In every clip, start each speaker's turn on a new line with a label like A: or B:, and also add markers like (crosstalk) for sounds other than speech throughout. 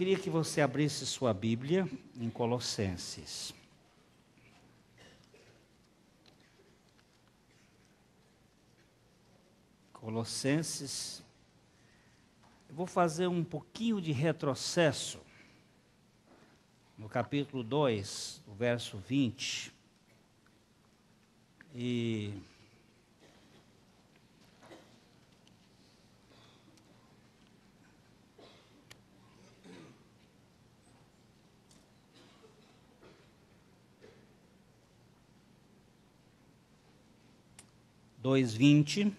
A: queria que você abrisse sua Bíblia em Colossenses. Colossenses. Eu vou fazer um pouquinho de retrocesso no capítulo 2, o verso 20. E dois vinte.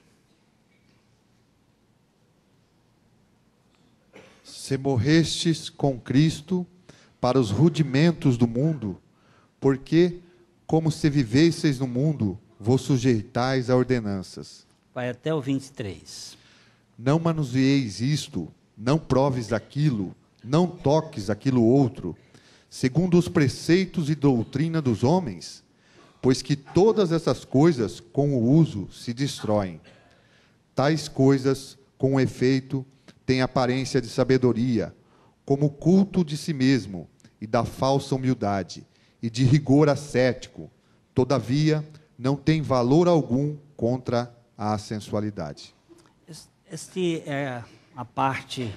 A: Se
B: morrestes com Cristo para os rudimentos do mundo, porque, como se vivesseis no mundo, vos sujeitais a ordenanças.
A: Vai até o 23.
B: Não manuseeis isto, não proves aquilo, não toques aquilo outro, segundo os preceitos e doutrina dos homens, pois que todas essas coisas com o uso se destroem. Tais coisas, com efeito, têm aparência de sabedoria, como culto de si mesmo e da falsa humildade e de rigor ascético, todavia não tem valor algum contra a sensualidade.
A: Este é a parte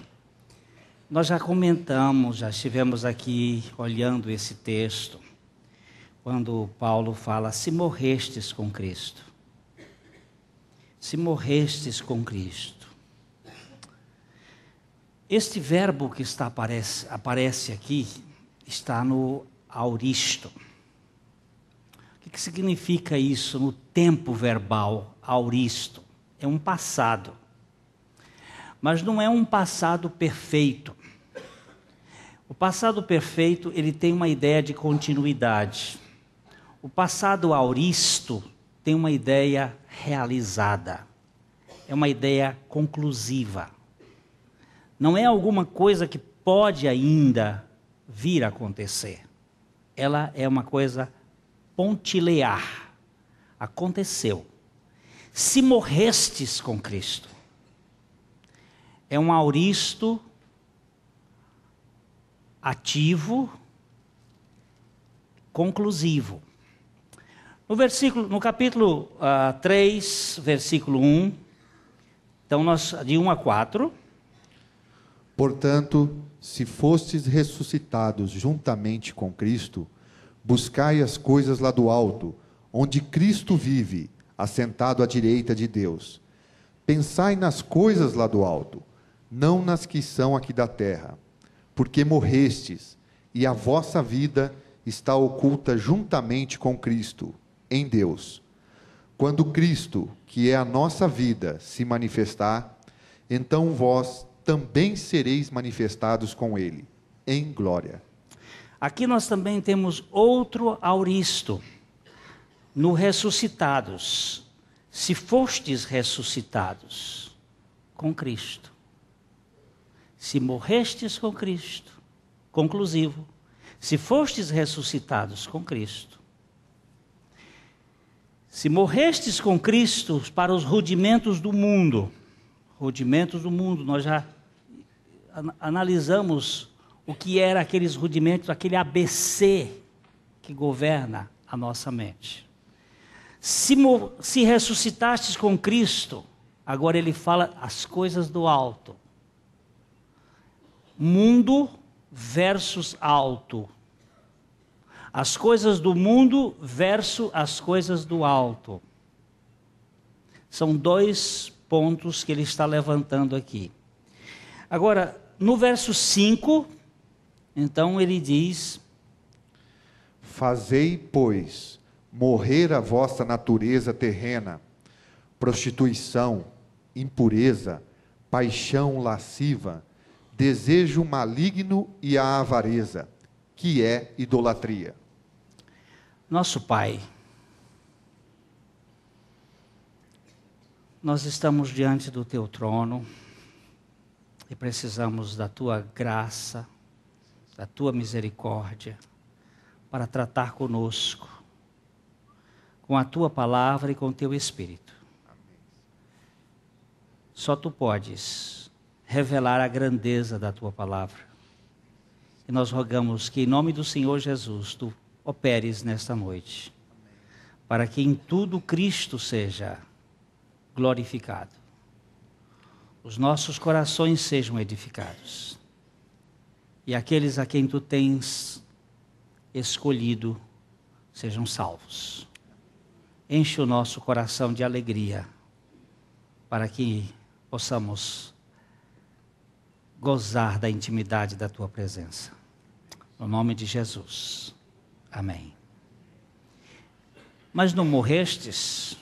A: nós já comentamos, já estivemos aqui olhando esse texto quando Paulo fala: se morrestes com Cristo. Se morrestes com Cristo. Este verbo que está aparece, aparece aqui está no auristo. O que significa isso no tempo verbal, auristo? É um passado. Mas não é um passado perfeito. O passado perfeito, ele tem uma ideia de continuidade. O passado auristo tem uma ideia realizada, é uma ideia conclusiva. Não é alguma coisa que pode ainda vir a acontecer. Ela é uma coisa pontilear. Aconteceu. Se morrestes com Cristo, é um auristo ativo, conclusivo. No, versículo, no capítulo uh, ah, 3, versículo 1, então nós, de 1 a 4.
B: Portanto, se fostes ressuscitados juntamente com Cristo, buscai as coisas lá do alto, onde Cristo vive, assentado à direita de Deus. Pensai nas coisas lá do alto, não nas que são aqui da terra, porque morrestes, e a vossa vida está oculta juntamente com Cristo em Deus. Quando Cristo, que é a nossa vida, se manifestar, então vós também sereis manifestados com Ele,
A: em glória. Aqui nós também temos outro auristo, no ressuscitados. Se fostes ressuscitados com Cristo, se morrestes com Cristo, conclusivo, se fostes ressuscitados com Cristo, se morrestes com Cristo para os rudimentos do mundo, rudimentos do mundo, nós já analisamos o que era aqueles rudimentos, aquele ABC que governa a nossa mente. Se, se ressuscitastes com Cristo, agora ele fala as coisas do alto. Mundo versus alto. As coisas do mundo versus as coisas do alto. São dois pontos que ele está levantando aqui. Agora, no verso 5, então ele diz: Fazei, pois,
B: morrer a vossa natureza terrena, prostituição, impureza, paixão lasciva, desejo maligno e a avareza, que é idolatria. Nosso Pai,
A: nós estamos diante do Teu trono e precisamos da Tua graça, da Tua misericórdia para tratar conosco, com a Tua palavra e com o Teu Espírito. Só Tu podes revelar a grandeza da Tua palavra. E nós rogamos que, em nome do Senhor Jesus, Tu operes nesta noite, para que em tudo Cristo seja glorificado, os nossos corações sejam edificados e aqueles a quem tu tens escolhido sejam salvos. Enche o nosso coração de alegria para que possamos gozar da intimidade da tua presença. No nome de Jesus. Amém. Mas não morrestes,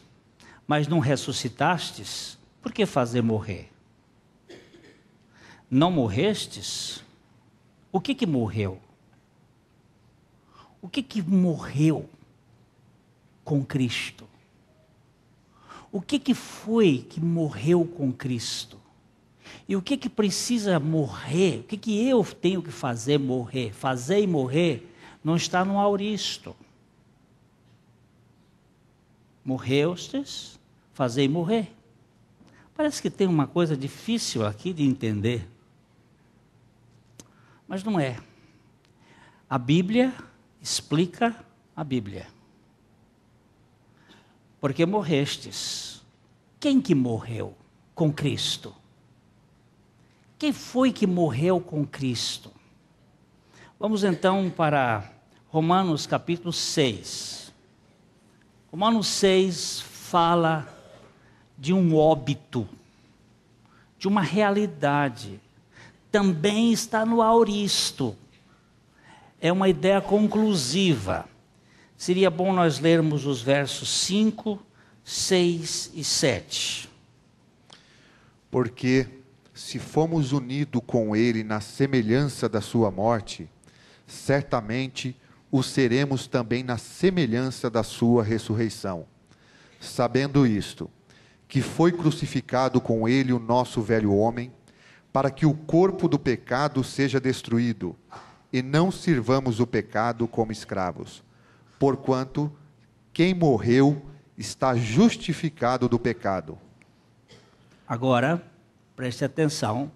A: mas não ressuscitastes, por que fazer morrer? Não morrestes? O que que morreu? O que que morreu com Cristo? O que que foi que morreu com Cristo? E o que que precisa morrer? O que que eu tenho que fazer morrer? Fazer e morrer não está no auristo. Morreustes, fazei morrer. Parece que tem uma coisa difícil aqui de entender. Mas não é. A Bíblia explica a Bíblia. Porque morrestes. Quem que morreu com Cristo? Quem foi que morreu com Cristo? Vamos então para Romanos capítulo 6. Romanos 6 fala de um óbito, de uma realidade. Também está no auristo. É uma ideia conclusiva. Seria bom nós lermos os versos 5, 6 e 7.
B: Porque se fomos unidos com ele na semelhança da sua morte, certamente o seremos também na semelhança da sua ressurreição. Sabendo isto, que foi crucificado com ele o nosso velho homem, para que o corpo do pecado seja destruído, e não sirvamos o pecado como escravos. Porquanto, quem morreu está justificado do pecado.
A: Agora, preste atenção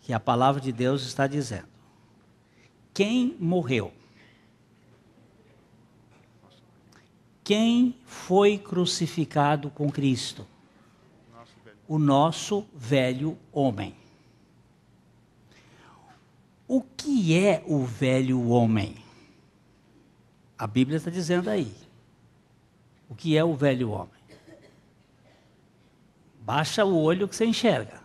A: que a palavra de Deus está dizendo quem morreu? Quem foi crucificado com Cristo? O nosso velho homem. O que é o velho homem? A Bíblia está dizendo aí. O que é o velho homem? Baixa o olho que você enxerga.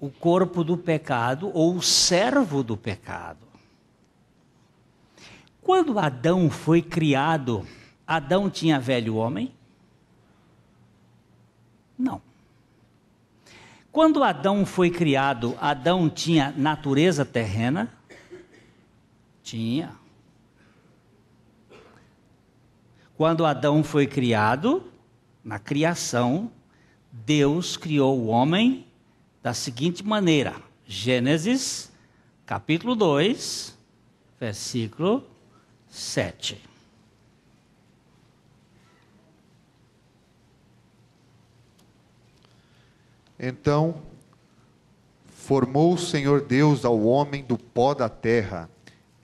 A: o corpo do pecado ou o servo do pecado. Quando Adão foi criado, Adão tinha velho homem? Não. Quando Adão foi criado, Adão tinha natureza terrena? Tinha. Quando Adão foi criado, na criação, Deus criou o homem da seguinte maneira: Gênesis, capítulo 2, versículo 7.
B: Então formou o Senhor Deus ao homem do pó da terra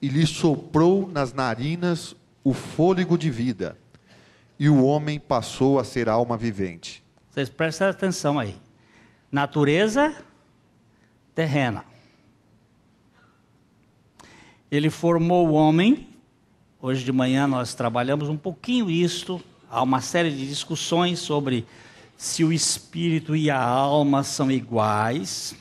B: e lhe soprou nas narinas o fôlego de vida, e o homem passou a ser
A: alma vivente. Vocês prestem atenção aí natureza terrena. Ele formou o homem. Hoje de manhã nós trabalhamos um pouquinho isto. Há uma série de discussões sobre se o espírito e a alma são iguais.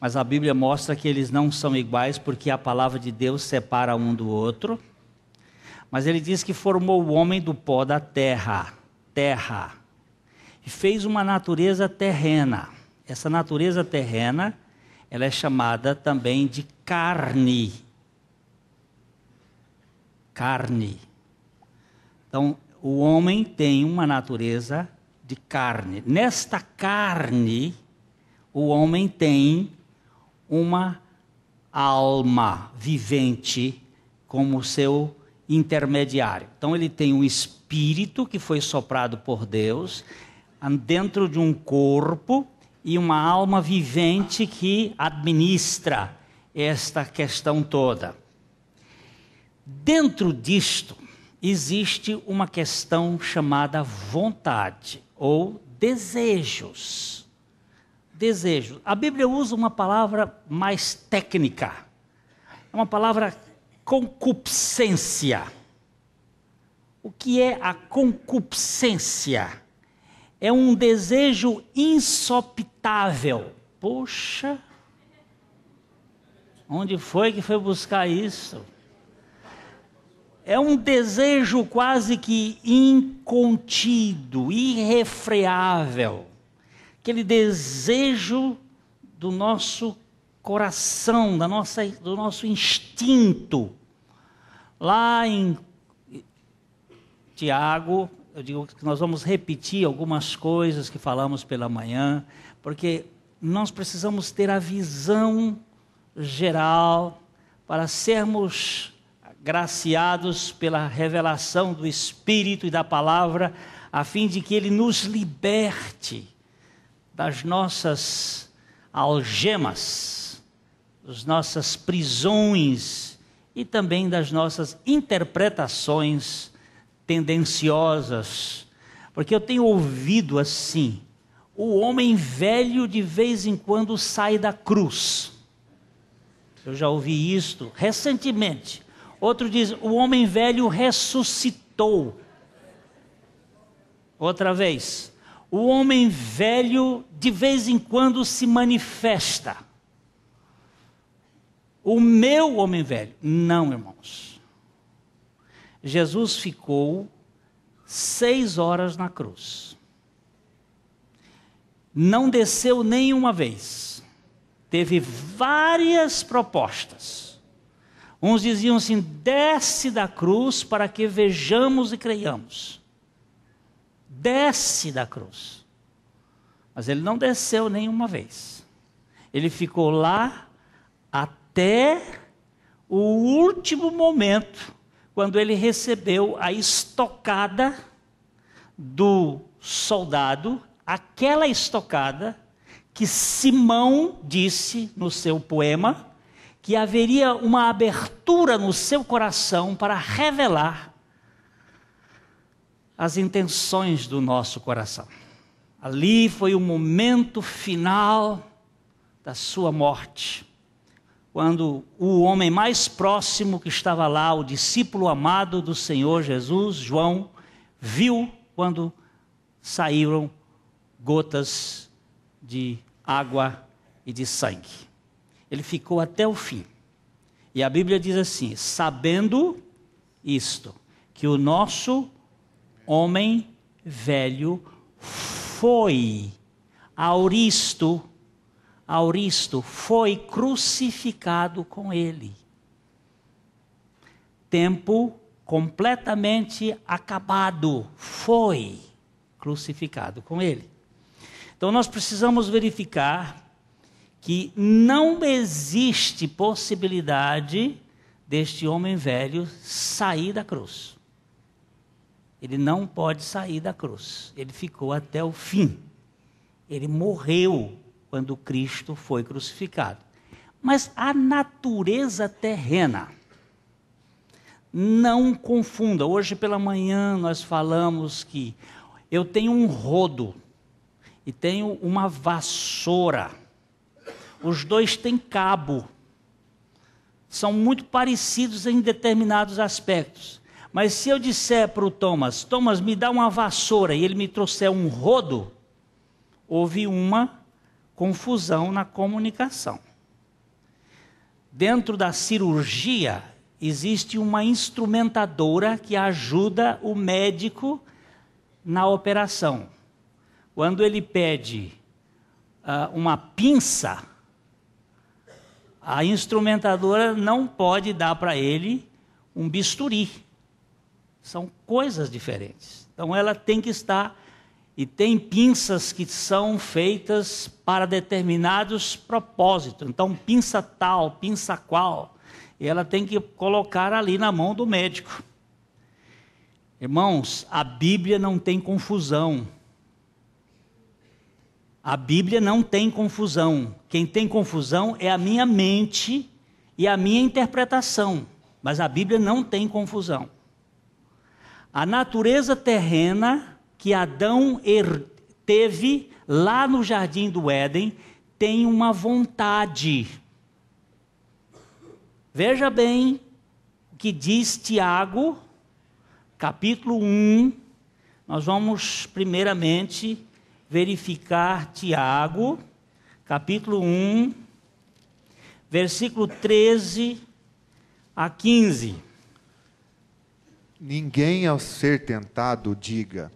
A: Mas a Bíblia mostra que eles não são iguais porque a palavra de Deus separa um do outro. Mas ele diz que formou o homem do pó da terra. Terra e fez uma natureza terrena. Essa natureza terrena, ela é chamada também de carne. Carne. Então, o homem tem uma natureza de carne. Nesta carne, o homem tem uma alma vivente como seu intermediário. Então ele tem um espírito que foi soprado por Deus, dentro de um corpo e uma alma vivente que administra esta questão toda. Dentro disto existe uma questão chamada vontade ou desejos. Desejos. A Bíblia usa uma palavra mais técnica. É uma palavra concupiscência. O que é a concupiscência? é um desejo insopitável. Poxa, onde foi que foi buscar isso? É um desejo quase que incontido, irrefreável. Aquele desejo do nosso coração, da nossa, do nosso instinto. Lá em Tiago, eu digo que nós vamos repetir algumas coisas que falamos pela manhã, porque nós precisamos ter a visão geral para sermos graciados pela revelação do Espírito e da palavra, a fim de que ele nos liberte das nossas algemas, das nossas prisões e também das nossas interpretações tendenciosas, porque eu tenho ouvido assim: o homem velho de vez em quando sai da cruz. Eu já ouvi isto recentemente. Outro diz: o homem velho ressuscitou. Outra vez, o homem velho de vez em quando se manifesta. O meu homem velho. Não, irmãos. Jesus ficou seis horas na cruz. Não desceu nenhuma vez. Teve várias propostas. Uns diziam assim: desce da cruz para que vejamos e creiamos. Desce da cruz. Mas ele não desceu nenhuma vez. Ele ficou lá até o último momento quando ele recebeu a estocada do soldado, aquela estocada que Simão disse no seu poema que haveria uma abertura no seu coração para revelar as intenções do nosso coração. Ali foi o momento final da sua morte quando o homem mais próximo que estava lá, o discípulo amado do Senhor Jesus, João, viu quando saíram gotas de água e de sangue. Ele ficou até o fim. E a Bíblia diz assim: sabendo isto, que o nosso homem velho foi auristo Auristo foi crucificado com ele. Tempo completamente acabado. Foi crucificado com ele. Então nós precisamos verificar que não existe possibilidade deste homem velho sair da cruz. Ele não pode sair da cruz. Ele ficou até o fim. Ele morreu quando Cristo foi crucificado. Mas a natureza terrena. Não confunda. Hoje pela manhã nós falamos que eu tenho um rodo e tenho uma vassoura. Os dois têm cabo. São muito parecidos em determinados aspectos. Mas se eu disser para o Thomas, Thomas, me dá uma vassoura e ele me trouxer um rodo, houve uma confusão na comunicação. Dentro da cirurgia, existe uma instrumentadora que ajuda o médico na operação. Quando ele pede uh, uma pinça, a instrumentadora não pode dar para ele um bisturi. São coisas diferentes. Então ela tem que estar e tem pinças que são feitas para determinados propósitos. Então, pinça tal, pinça qual. E ela tem que colocar ali na mão do médico. Irmãos, a Bíblia não tem confusão. A Bíblia não tem confusão. Quem tem confusão é a minha mente e a minha interpretação. Mas a Bíblia não tem confusão. A natureza terrena que Adão teve lá no jardim do Éden tem uma vontade. Veja bem o que diz Tiago, capítulo 1. Nós vamos primeiramente verificar Tiago, capítulo 1, versículo 13 a 15.
B: Ninguém ao ser tentado diga: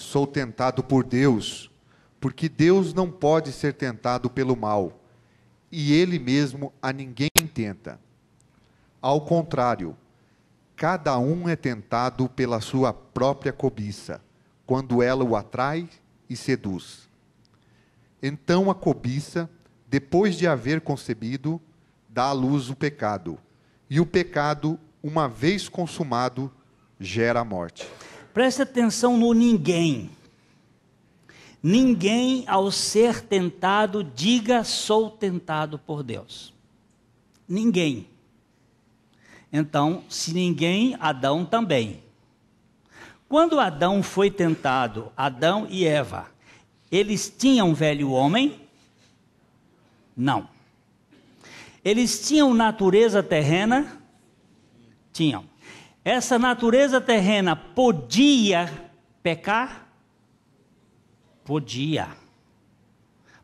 B: sou tentado por Deus, porque Deus não pode ser tentado pelo mal, e Ele mesmo a ninguém tenta. Ao contrário, cada um é tentado pela sua própria cobiça, quando ela o atrai e seduz. Então a cobiça, depois de haver concebido, dá à luz o pecado, e o
A: pecado, uma vez consumado, gera a morte. Preste atenção no ninguém. Ninguém, ao ser tentado, diga sou tentado por Deus. Ninguém. Então, se ninguém, Adão também. Quando Adão foi tentado, Adão e Eva, eles tinham velho homem? Não. Eles tinham natureza terrena? Tinham essa natureza terrena podia pecar? Podia.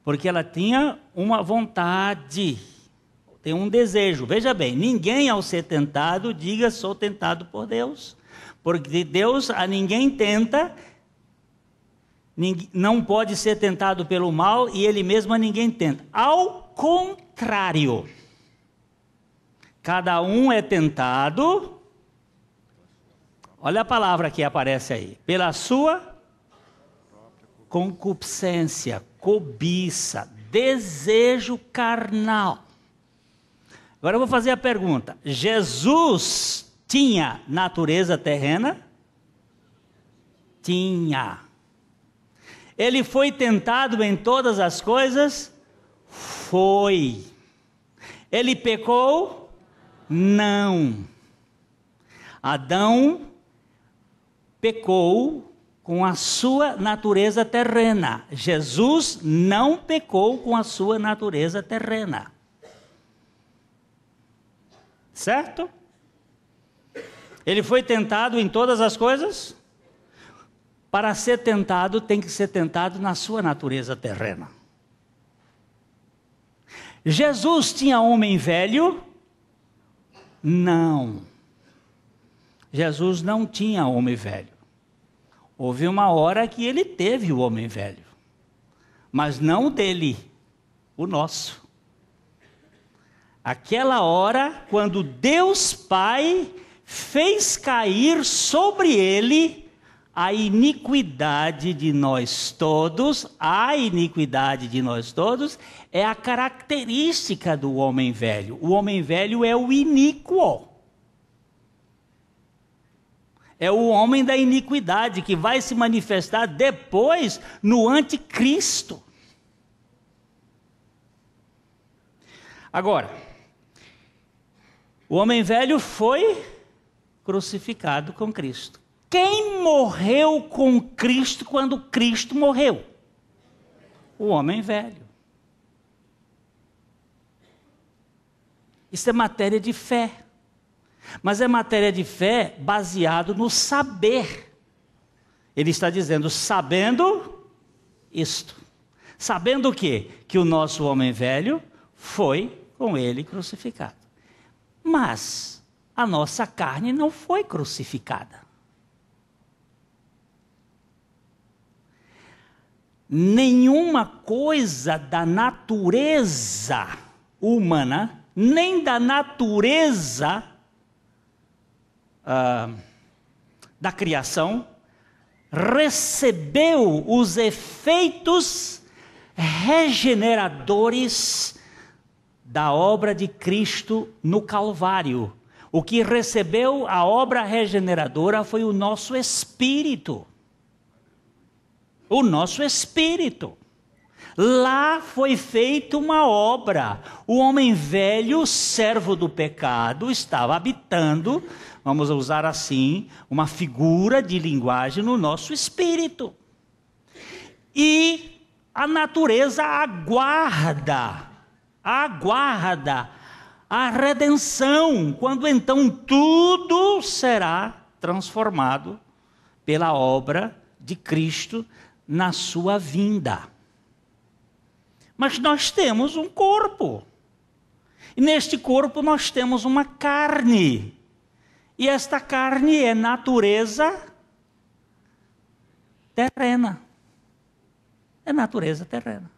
A: Porque ela tinha uma vontade, tem um desejo. Veja bem, ninguém ao ser tentado diga sou tentado por Deus. Porque Deus a ninguém tenta, não pode ser tentado pelo mal e ele mesmo a ninguém tenta. Ao contrário, cada um é tentado Olha a palavra que aparece aí. Pela sua concupiscência, cobiça, desejo carnal. Agora eu vou fazer a pergunta: Jesus tinha natureza terrena? Tinha. Ele foi tentado em todas as coisas? Foi. Ele pecou? Não. Adão pecou com a sua natureza terrena. Jesus não pecou com a sua natureza terrena. Certo? Ele foi tentado em todas as coisas? Para ser tentado, tem que ser tentado na sua natureza terrena. Jesus tinha homem velho? Não. Jesus não tinha homem velho. Houve uma hora que ele teve o homem velho, mas não dele, o nosso. Aquela hora quando Deus Pai fez cair sobre ele a iniquidade de nós todos, a iniquidade de nós todos é a característica do homem velho. O homem velho é o iníquo. É o homem da iniquidade que vai se manifestar depois no anticristo. Agora, o homem velho foi crucificado com Cristo. Quem morreu com Cristo quando Cristo morreu? O homem velho. Isso é matéria de fé. Mas é matéria de fé baseado no saber. Ele está dizendo, sabendo isto. Sabendo o quê? Que o nosso homem velho foi com ele crucificado. Mas a nossa carne não foi crucificada. Nenhuma coisa da natureza humana, nem da natureza ah, da criação, recebeu os efeitos regeneradores da obra de Cristo no Calvário. O que recebeu a obra regeneradora foi o nosso espírito. O nosso espírito. Lá foi feita uma obra. O homem velho, servo do pecado, estava habitando vamos usar assim, uma figura de linguagem no nosso espírito. E a natureza aguarda, aguarda a redenção, quando então tudo será transformado pela obra de Cristo na sua vinda. Mas nós temos um corpo. E neste corpo nós temos uma carne. E esta carne é natureza terrena. É natureza terrena.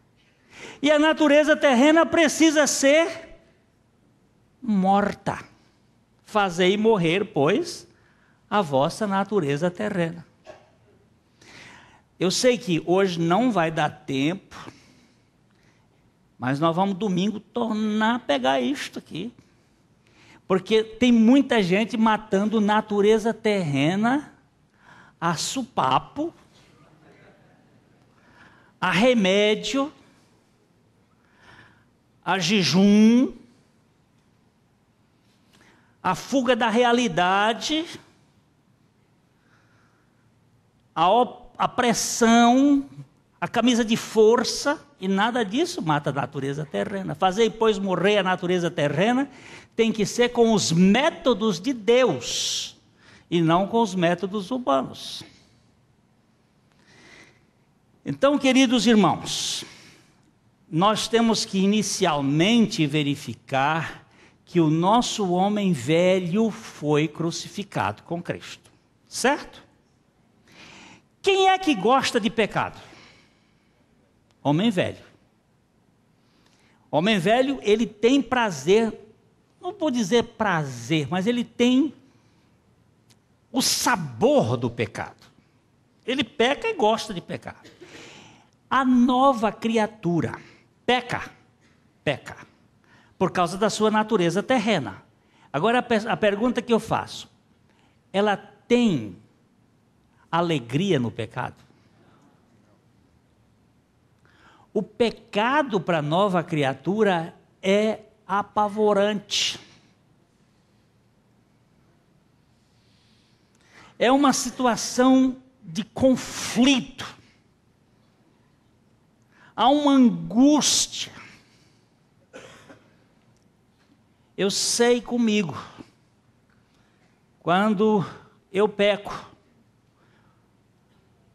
A: E a natureza terrena precisa ser morta. Fazei morrer, pois, a vossa natureza terrena. Eu sei que hoje não vai dar tempo, mas nós vamos domingo tornar a pegar isto aqui. Porque tem muita gente matando natureza terrena a supapo, a remédio, a jejum, a fuga da realidade, a, a pressão, a camisa de força. E nada disso mata a natureza terrena. Fazer, pois, morrer a natureza terrena tem que ser com os métodos de Deus e não com os métodos humanos. Então, queridos irmãos, nós temos que inicialmente verificar que o nosso homem velho foi crucificado com Cristo, certo? Quem é que gosta de pecado? Homem velho. Homem velho, ele tem prazer, não vou dizer prazer, mas ele tem o sabor do pecado. Ele peca e gosta de pecar. A nova criatura peca, peca, por causa da sua natureza terrena. Agora a pergunta que eu faço: ela tem alegria no pecado? O pecado para a nova criatura é apavorante. É uma situação de conflito. Há uma angústia. Eu sei comigo, quando eu peco,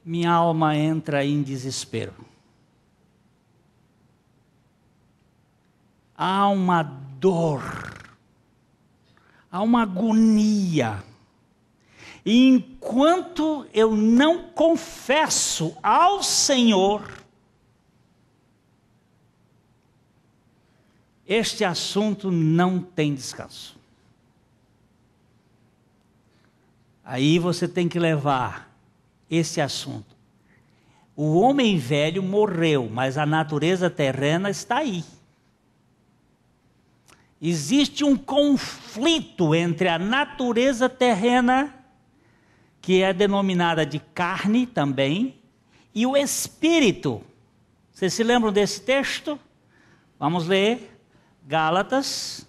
A: minha alma entra em desespero. há uma dor, há uma agonia. E enquanto eu não confesso ao Senhor, este assunto não tem descanso. Aí você tem que levar esse assunto. O homem velho morreu, mas a natureza terrena está aí existe um conflito entre a natureza terrena, que é denominada de carne também, e o espírito. Vocês se lembram desse texto? Vamos ler Gálatas,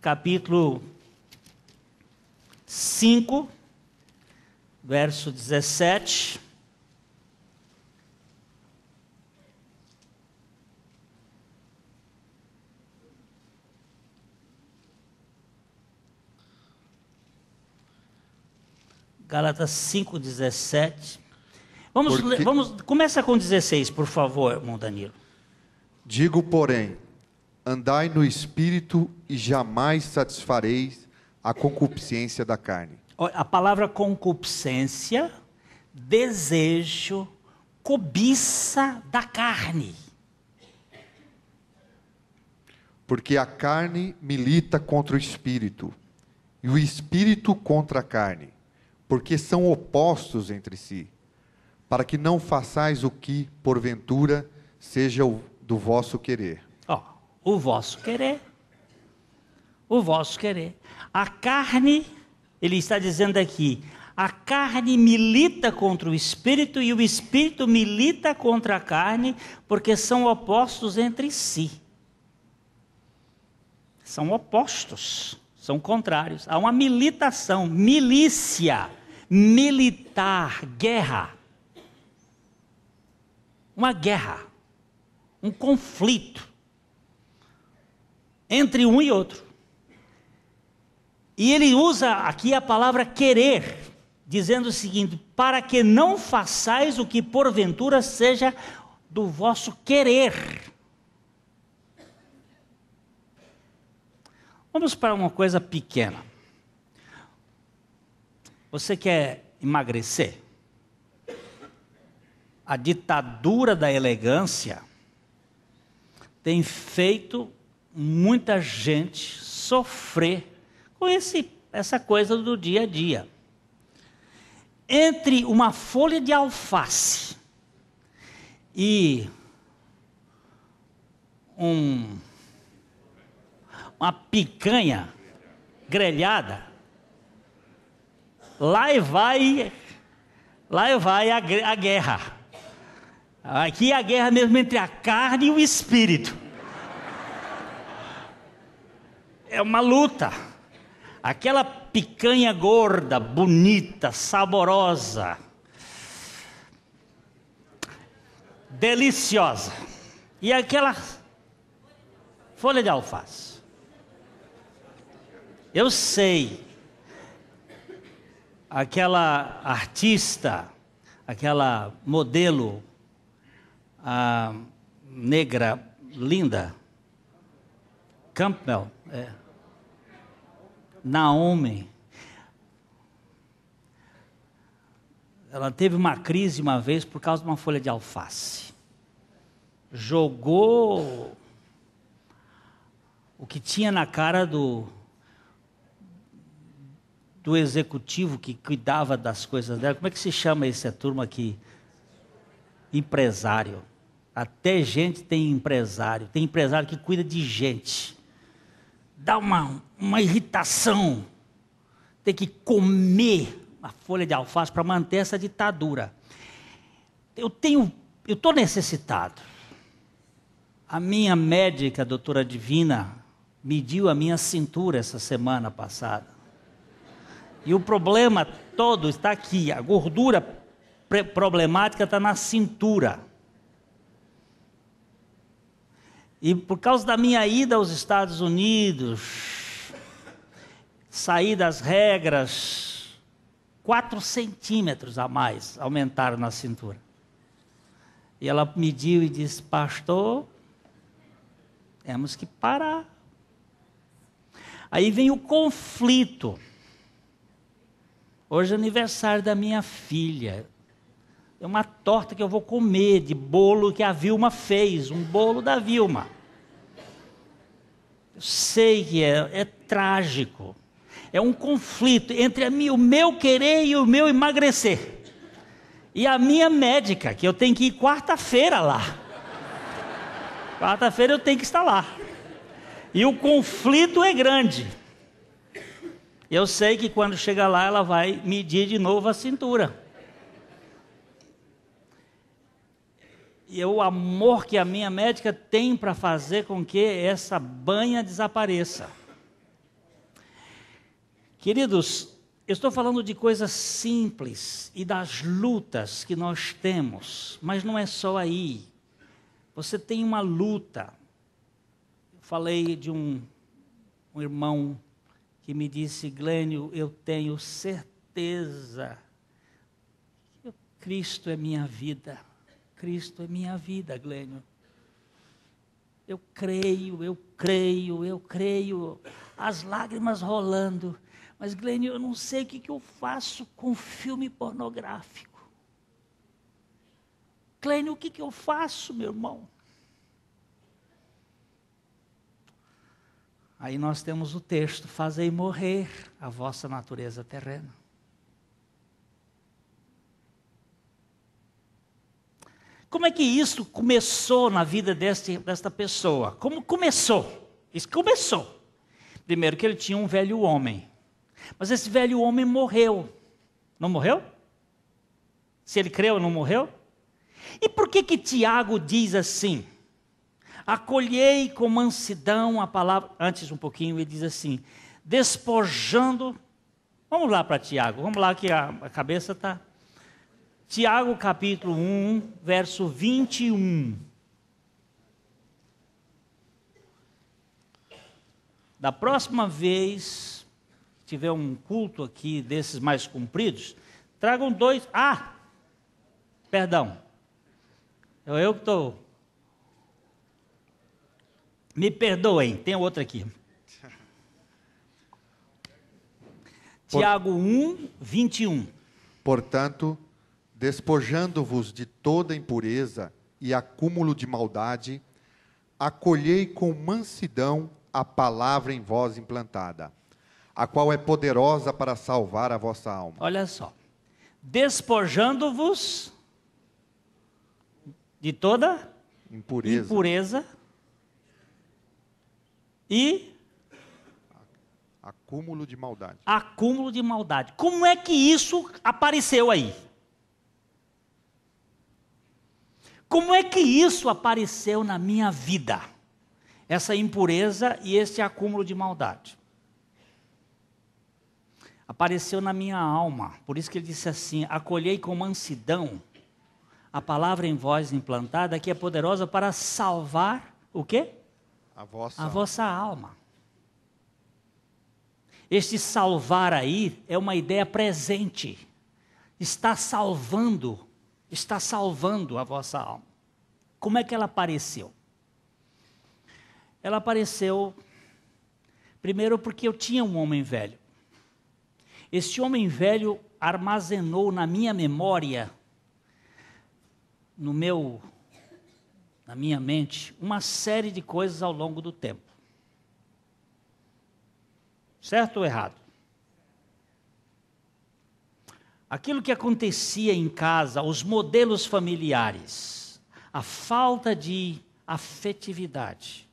A: capítulo 5, verso 17. Gálatas 5,17. Vamos, Porque... vamos, começa com 16, por favor, irmão Danilo. Digo, porém,
B: andai no espírito e jamais satisfareis a concupiscência da carne.
A: A palavra concupiscência, desejo, cobiça da carne.
B: Porque a carne milita contra o espírito, e o espírito contra a carne porque são opostos entre si, para que não façais o que, porventura, seja o, do vosso querer.
A: Ó, oh, o vosso querer. O vosso querer. A carne, ele está dizendo aqui, a carne milita contra o espírito e o espírito milita contra a carne, porque são opostos entre si. São opostos, são contrários. Há uma militação, milícia militar, guerra. Uma guerra, um conflito entre um e outro. E ele usa aqui a palavra querer, dizendo o seguinte: para que não façais o que porventura seja do vosso querer. Vamos para uma coisa pequena. Você quer emagrecer? A ditadura da elegância tem feito muita gente sofrer com esse, essa coisa do dia a dia. Entre uma folha de alface e um, uma picanha grelhada, lá e vai, lá e vai a, a guerra. Aqui é a guerra mesmo entre a carne e o espírito. É uma luta. Aquela picanha gorda, bonita, saborosa, deliciosa. E aquela folha de alface. Eu sei aquela artista, aquela modelo a negra linda, Campbell, é. Naomi, ela teve uma crise uma vez por causa de uma folha de alface. Jogou o que tinha na cara do do executivo que cuidava das coisas dela. Como é que se chama essa turma aqui? Empresário. Até gente tem empresário. Tem empresário que cuida de gente. Dá uma, uma irritação. Tem que comer uma folha de alface para manter essa ditadura. Eu tenho, eu estou necessitado. A minha médica, a doutora Divina, mediu a minha cintura essa semana passada. E o problema todo está aqui. A gordura problemática está na cintura. E por causa da minha ida aos Estados Unidos, saí das regras, quatro centímetros a mais aumentaram na cintura. E ela mediu e disse: Pastor, temos que parar. Aí vem o conflito. Hoje é aniversário da minha filha. É uma torta que eu vou comer de bolo que a Vilma fez, um bolo da Vilma. Eu sei que é, é trágico. É um conflito entre o meu querer e o meu emagrecer. E a minha médica, que eu tenho que ir quarta-feira lá. Quarta-feira eu tenho que estar lá. E o conflito é grande. Eu sei que quando chegar lá, ela vai medir de novo a cintura. E é o amor que a minha médica tem para fazer com que essa banha desapareça. Queridos, eu estou falando de coisas simples e das lutas que nós temos, mas não é só aí. Você tem uma luta. Eu falei de um, um irmão que me disse: Glênio, eu tenho certeza que Cristo é minha vida. Cristo é minha vida, Glênio. Eu creio, eu creio, eu creio. As lágrimas rolando. Mas, Glênio, eu não sei o que, que eu faço com filme pornográfico. Glênio, o que, que eu faço, meu irmão? Aí nós temos o texto: Fazei morrer a vossa natureza terrena. Como é que isso começou na vida deste, desta pessoa? Como começou? Isso começou. Primeiro, que ele tinha um velho homem. Mas esse velho homem morreu. Não morreu? Se ele creu, não morreu? E por que que Tiago diz assim? Acolhei com mansidão a palavra. Antes um pouquinho, ele diz assim: despojando. Vamos lá para Tiago, vamos lá que a, cabeça está. Tiago capítulo 1, verso 21. Da próxima vez que tiver um culto aqui desses mais compridos, tragam dois. Ah! Perdão. É eu que estou me perdoem, tem outra aqui. Tiago 1, 21. Portanto, despojando-vos
B: de toda impureza e acúmulo de maldade, acolhei com mansidão a palavra em vós implantada, a qual é poderosa
A: para salvar a vossa alma. Olha só. Despojando-vos de toda impureza. impureza e acúmulo de maldade. Acúmulo de maldade. Como é que isso apareceu aí? Como é que isso apareceu na minha vida? Essa impureza e esse acúmulo de maldade. Apareceu na minha alma. Por isso que ele disse assim: acolhei com mansidão a palavra em voz implantada, que é poderosa para salvar o quê? a vossa, a vossa alma. Este salvar aí é uma ideia presente. Está salvando, está salvando a vossa alma. Como é que ela apareceu? Ela apareceu, primeiro, porque eu tinha um homem velho. Este homem velho armazenou na minha memória, no meu na minha mente uma série de coisas ao longo do tempo. Certo ou errado? Aquilo que acontecia em casa, os modelos familiares, a falta de afetividade,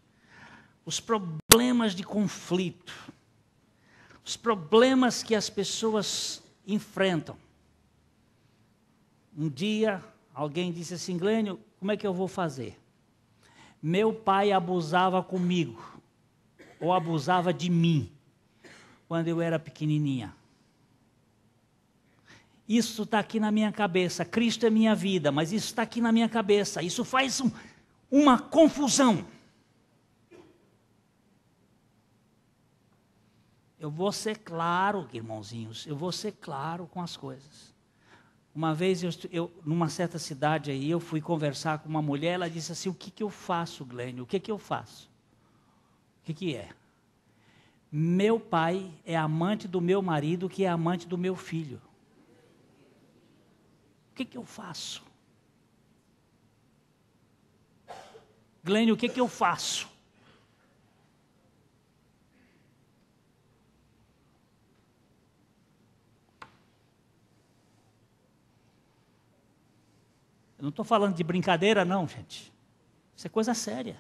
A: os problemas de conflito, os problemas que as pessoas enfrentam. Um dia alguém disse assim, Glênio, como é que eu vou fazer? meu pai abusava comigo, ou abusava de mim, quando eu era pequenininha. Isso está aqui na minha cabeça. Cristo é minha vida, mas isso está aqui na minha cabeça. Isso faz um, uma confusão. Eu vou ser claro, irmãozinhos, eu vou ser claro com as coisas. Uma vez, eu, eu, numa certa cidade aí, eu fui conversar com uma mulher, ela disse assim, o que, que eu faço, Glênio? O que, que eu faço? O que, que é? Meu pai é amante do meu marido, que é amante do meu filho. O que, que eu faço? Glênio, o que, que eu faço? Eu não estou falando de brincadeira, não, gente. Isso é coisa séria.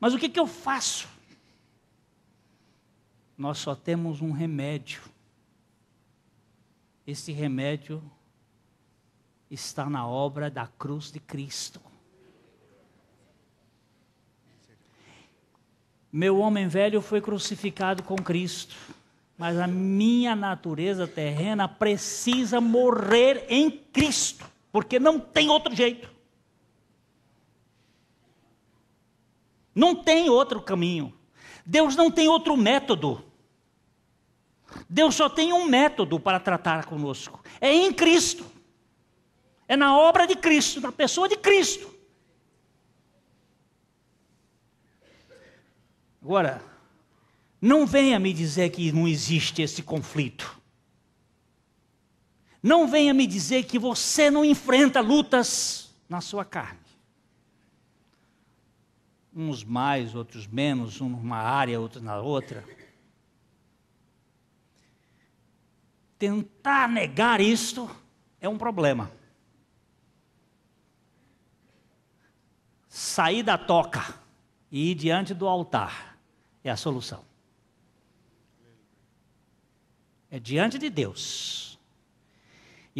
A: Mas o que, que eu faço? Nós só temos um remédio. Esse remédio está na obra da cruz de Cristo. Meu homem velho foi crucificado com Cristo, mas a minha natureza terrena precisa morrer em Cristo porque não tem outro jeito. Não tem outro caminho. Deus não tem outro método. Deus só tem um método para tratar conosco: é em Cristo, é na obra de Cristo, na pessoa de Cristo. Agora, não venha me dizer que não existe esse conflito. Não venha me dizer que você não enfrenta lutas na sua carne. Uns mais, outros menos, um numa área, outro na outra. Tentar negar isto é um problema. Sair da toca e ir diante do altar é a solução. É diante de Deus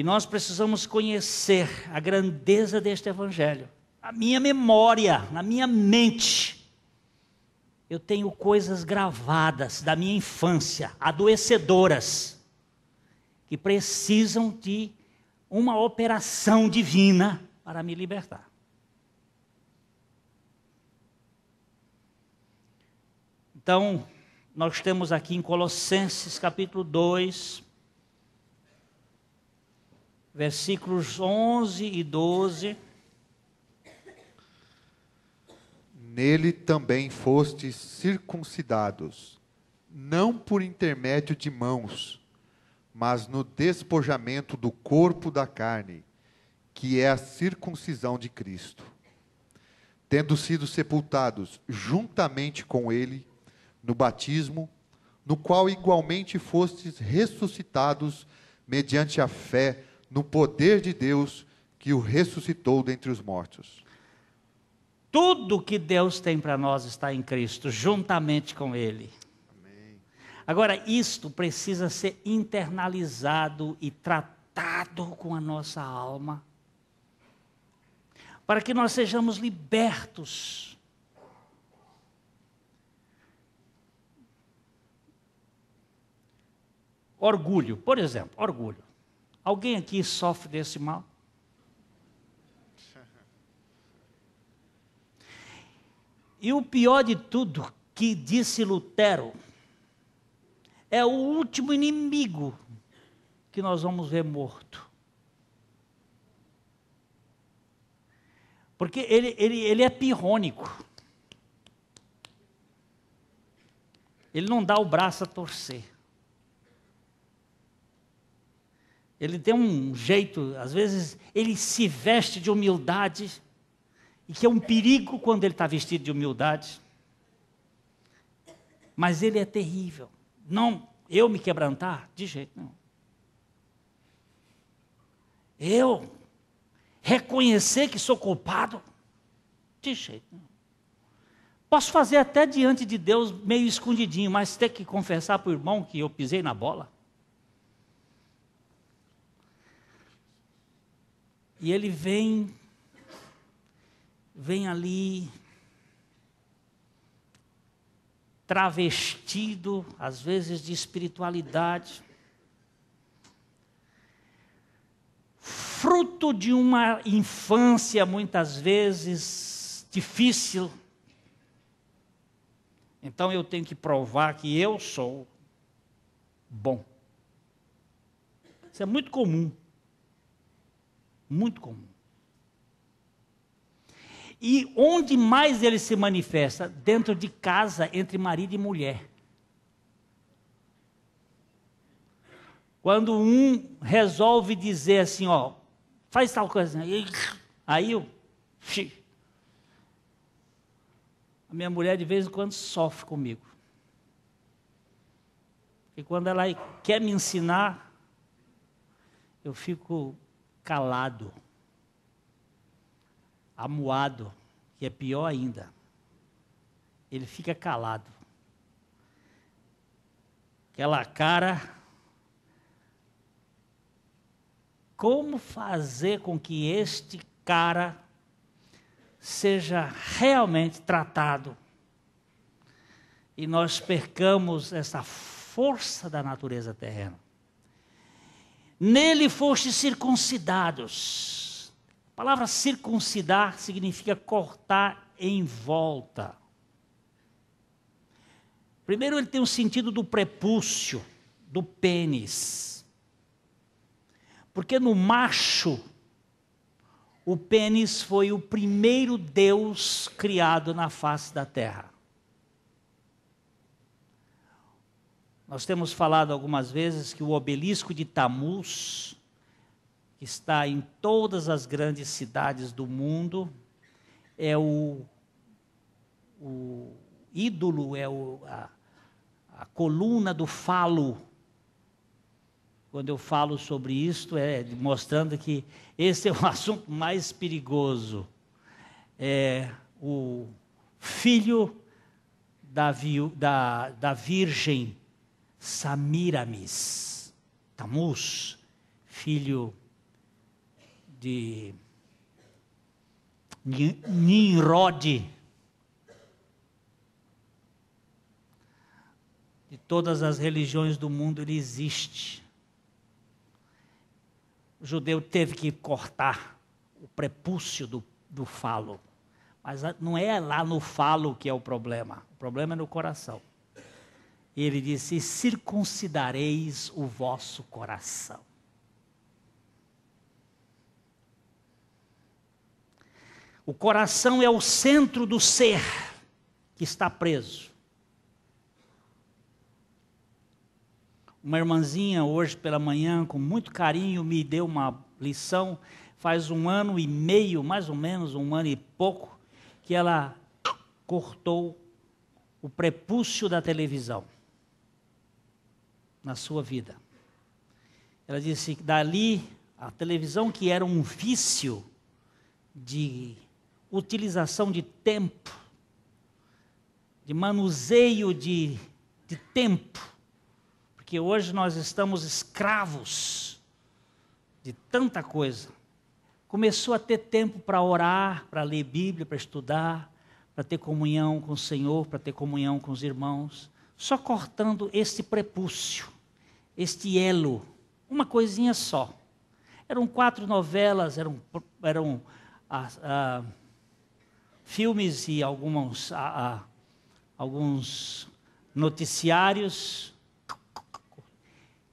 A: e nós precisamos conhecer a grandeza deste Evangelho. Na minha memória, na minha mente, eu tenho coisas gravadas da minha infância, adoecedoras, que precisam de uma operação divina para me libertar. Então, nós temos aqui em Colossenses capítulo 2, versículos 11 e 12.
B: Nele também fostes circuncidados, não por intermédio de mãos, mas no despojamento do corpo da carne, que é a circuncisão de Cristo. Tendo sido sepultados juntamente com ele no batismo, no qual igualmente fostes ressuscitados mediante a fé no poder de Deus que o ressuscitou dentre os mortos.
A: Tudo que Deus tem para nós está em Cristo, juntamente com Ele. Amém. Agora, isto precisa ser internalizado e tratado com a nossa alma, para que nós sejamos libertos. Orgulho, por exemplo, orgulho. Alguém aqui sofre desse mal? E o pior de tudo, que disse Lutero, é o último inimigo que nós vamos ver morto. Porque ele, ele, ele é pirrônico. Ele não dá o braço a torcer. Ele tem um jeito, às vezes, ele se veste de humildade, e que é um perigo quando ele está vestido de humildade. Mas ele é terrível. Não, eu me quebrantar? De jeito nenhum. Eu reconhecer que sou culpado? De jeito nenhum. Posso fazer até diante de Deus meio escondidinho, mas ter que confessar para o irmão que eu pisei na bola? E ele vem, vem ali, travestido, às vezes, de espiritualidade, fruto de uma infância, muitas vezes, difícil. Então eu tenho que provar que eu sou bom. Isso é muito comum muito comum. E onde mais ele se manifesta? Dentro de casa, entre marido e mulher. Quando um resolve dizer assim, ó, faz tal coisa, aí eu. A minha mulher de vez em quando sofre comigo. E quando ela quer me ensinar, eu fico calado, amuado, que é pior ainda. Ele fica calado. Aquela cara. Como fazer com que este cara seja realmente tratado e nós percamos essa força da natureza terrena? Nele foste circuncidados. A palavra circuncidar significa cortar em volta. Primeiro, ele tem o sentido do prepúcio, do pênis. Porque no macho, o pênis foi o primeiro Deus criado na face da terra. Nós temos falado algumas vezes que o obelisco de Tamuz, que está em todas as grandes cidades do mundo, é o, o ídolo, é o, a, a coluna do falo. Quando eu falo sobre isto, é mostrando que esse é o (laughs) assunto mais perigoso. É o filho da, da, da virgem Samiramis, Tamuz, filho de Nimrod, de todas as religiões do mundo, ele existe. O judeu teve que cortar o prepúcio do, do falo. Mas não é lá no falo que é o problema, o problema é no coração. E ele disse: circuncidareis o vosso coração. O coração é o centro do ser que está preso. Uma irmãzinha, hoje pela manhã, com muito carinho, me deu uma lição. Faz um ano e meio, mais ou menos, um ano e pouco, que ela cortou o prepúcio da televisão na sua vida. Ela disse que dali a televisão, que era um vício de utilização de tempo, de manuseio de, de tempo, porque hoje nós estamos escravos de tanta coisa. Começou a ter tempo para orar, para ler Bíblia, para estudar, para ter comunhão com o Senhor, para ter comunhão com os irmãos só cortando este prepúcio, este elo, uma coisinha só. Eram quatro novelas, eram, eram ah, ah, filmes e alguns, ah, ah, alguns noticiários.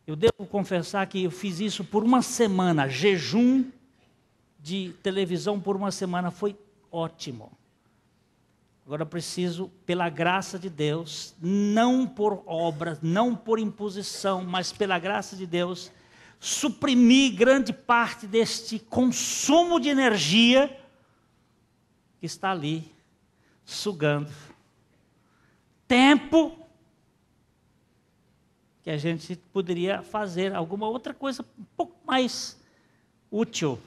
A: Eu devo confessar que eu fiz isso por uma semana, jejum de televisão por uma semana, foi ótimo. Agora eu preciso, pela graça de Deus, não por obras, não por imposição, mas pela graça de Deus, suprimir grande parte deste consumo de energia que está ali sugando tempo que a gente poderia fazer alguma outra coisa um pouco mais útil,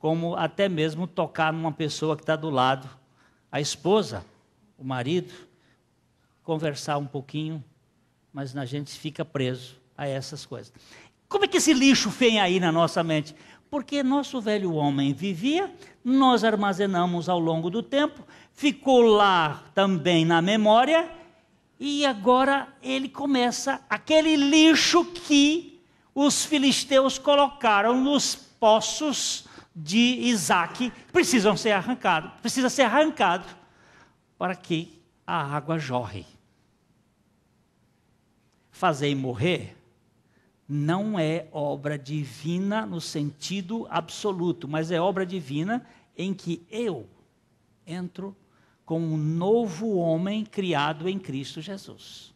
A: como até mesmo tocar numa pessoa que está do lado a esposa, o marido, conversar um pouquinho, mas a gente fica preso a essas coisas. Como é que esse lixo vem aí na nossa mente? Porque nosso velho homem vivia, nós armazenamos ao longo do tempo, ficou lá também na memória, e agora ele começa aquele lixo que os filisteus colocaram nos poços de Isaac precisam ser arrancados, precisa ser arrancado para que a água jorre. Fazer morrer não é obra divina no sentido absoluto, mas é obra divina em que eu entro com um novo homem criado em Cristo Jesus.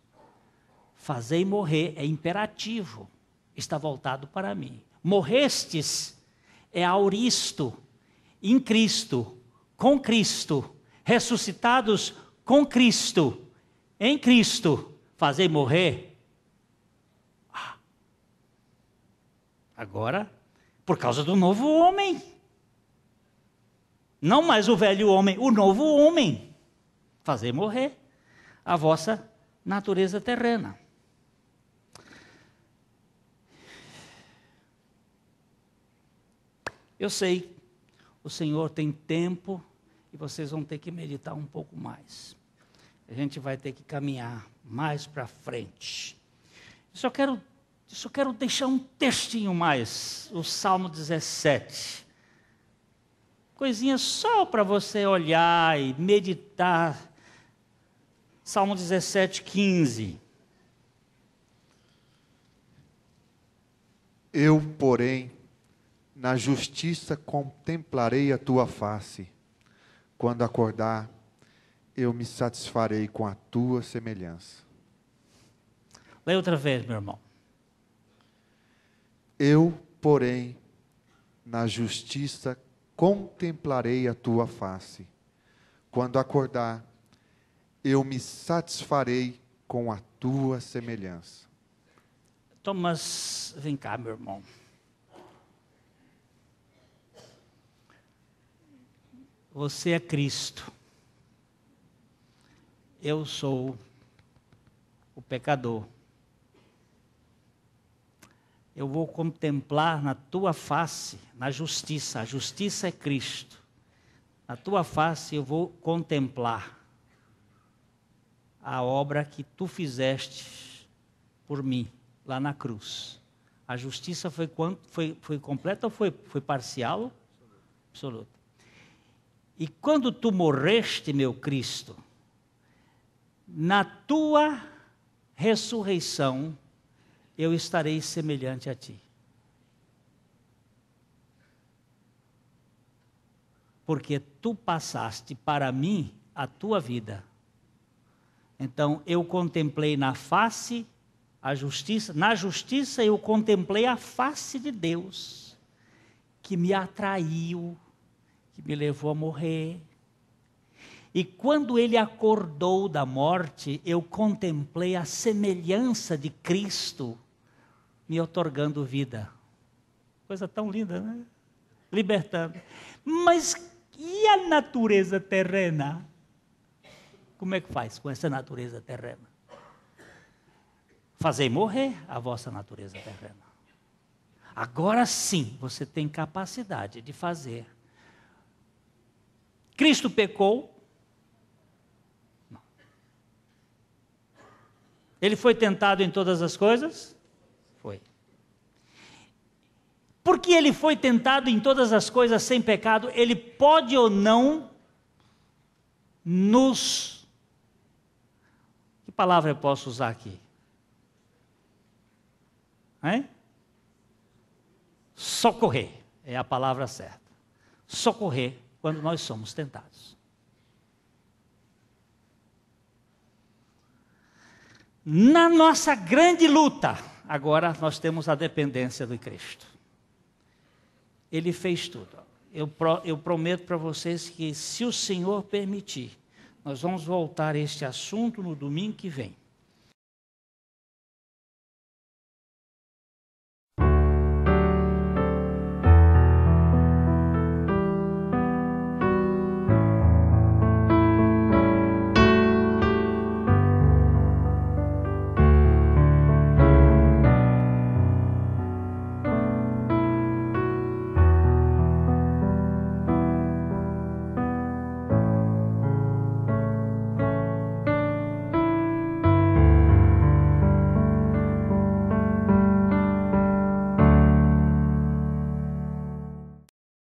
A: Fazer morrer é imperativo, está voltado para mim. Morrestes é auristo, em Cristo, com Cristo, ressuscitados com Cristo, em Cristo, fazer morrer. Ah. Agora, por causa do novo homem. Não mais o velho homem, o novo homem. Fazer morrer a vossa natureza terrena. Eu sei, o Senhor tem tempo e vocês vão ter que meditar um pouco mais. A gente vai ter que caminhar mais para frente. Eu só quero, só quero deixar um textinho mais, o Salmo 17. Coisinha só para você olhar e meditar. Salmo 17, 15.
B: Eu, porém, na justiça contemplarei a tua face. Quando acordar, eu me satisfarei com a tua semelhança.
A: Leia outra vez, meu irmão.
B: Eu, porém, na justiça contemplarei a tua face. Quando acordar, eu me satisfarei com a tua semelhança.
A: Thomas, vem cá, meu irmão. Você é Cristo. Eu sou o pecador. Eu vou contemplar na tua face, na justiça. A justiça é Cristo. Na tua face eu vou contemplar a obra que tu fizeste por mim, lá na cruz. A justiça foi, foi, foi completa ou foi, foi parcial? Absoluta. E quando tu morreste, meu Cristo, na tua ressurreição eu estarei semelhante a ti. Porque tu passaste para mim a tua vida. Então eu contemplei na face a justiça, na justiça eu contemplei a face de Deus que me atraiu que me levou a morrer. E quando ele acordou da morte, eu contemplei a semelhança de Cristo me otorgando vida. Coisa tão linda, né? Libertando. Mas e a natureza terrena? Como é que faz com essa natureza terrena? Fazei morrer a vossa natureza terrena. Agora sim você tem capacidade de fazer Cristo pecou? Não. Ele foi tentado em todas as coisas? Foi. Porque ele foi tentado em todas as coisas sem pecado, ele pode ou não nos. Que palavra eu posso usar aqui? Hein? Socorrer é a palavra certa. Socorrer quando nós somos tentados. Na nossa grande luta, agora nós temos a dependência do Cristo. Ele fez tudo. Eu, pro, eu prometo para vocês que, se o Senhor permitir, nós vamos voltar a este assunto no domingo que vem.